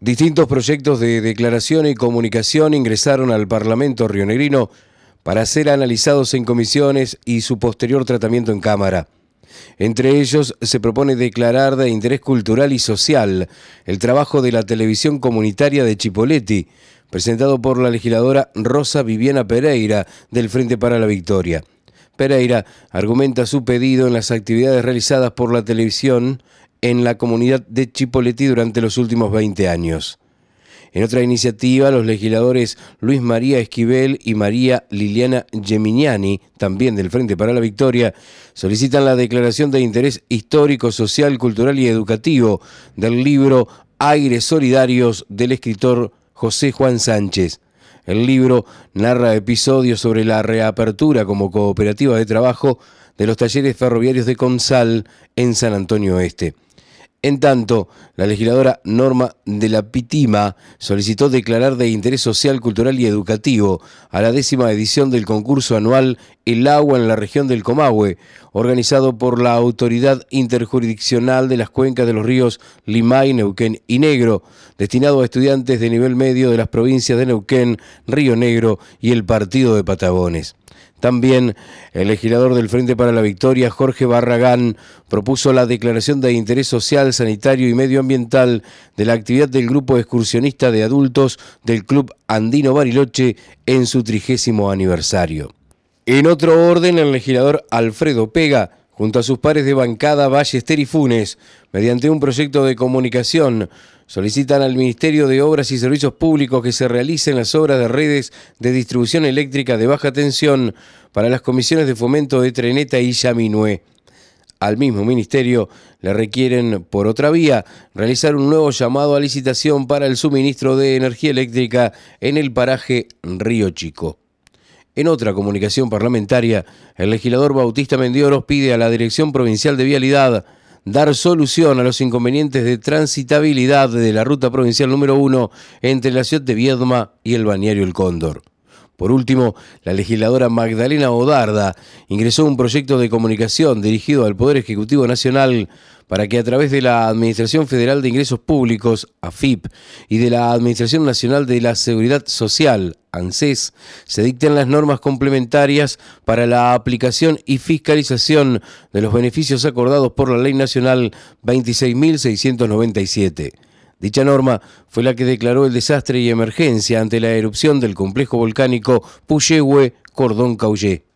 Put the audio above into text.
Distintos proyectos de declaración y comunicación ingresaron al Parlamento rionegrino para ser analizados en comisiones y su posterior tratamiento en Cámara. Entre ellos se propone declarar de interés cultural y social el trabajo de la televisión comunitaria de Chipoletti, presentado por la legisladora Rosa Viviana Pereira del Frente para la Victoria. Pereira argumenta su pedido en las actividades realizadas por la televisión en la comunidad de Chipoleti durante los últimos 20 años. En otra iniciativa, los legisladores Luis María Esquivel y María Liliana Geminiani, también del Frente para la Victoria, solicitan la declaración de interés histórico, social, cultural y educativo del libro Aires Solidarios del escritor José Juan Sánchez. El libro narra episodios sobre la reapertura como cooperativa de trabajo de los talleres ferroviarios de Consal, en San Antonio Oeste. En tanto, la legisladora Norma de la Pitima solicitó declarar de interés social, cultural y educativo a la décima edición del concurso anual El agua en la región del Comahue, organizado por la Autoridad Interjurisdiccional de las Cuencas de los Ríos Limay, Neuquén y Negro, destinado a estudiantes de nivel medio de las provincias de Neuquén, Río Negro y el Partido de Patagones. También el legislador del Frente para la Victoria, Jorge Barragán, propuso la declaración de interés social, sanitario y medioambiental de la actividad del grupo excursionista de adultos del Club Andino Bariloche en su trigésimo aniversario. En otro orden, el legislador Alfredo Pega junto a sus pares de bancada Valle y Funes, mediante un proyecto de comunicación, solicitan al Ministerio de Obras y Servicios Públicos que se realicen las obras de redes de distribución eléctrica de baja tensión para las comisiones de fomento de Treneta y Yaminué. Al mismo ministerio le requieren, por otra vía, realizar un nuevo llamado a licitación para el suministro de energía eléctrica en el paraje Río Chico. En otra comunicación parlamentaria, el legislador Bautista Mendioros pide a la Dirección Provincial de Vialidad dar solución a los inconvenientes de transitabilidad de la ruta provincial número uno entre la ciudad de Viedma y el balneario El Cóndor. Por último, la legisladora Magdalena Odarda ingresó un proyecto de comunicación dirigido al Poder Ejecutivo Nacional para que a través de la Administración Federal de Ingresos Públicos, AFIP, y de la Administración Nacional de la Seguridad Social, ANSES, e se dicten las normas complementarias para la aplicación y fiscalización de los beneficios acordados por la Ley Nacional 26.697. Dicha norma fue la que declaró el desastre y emergencia ante la erupción del complejo volcánico Puyehue Cordón Caullé.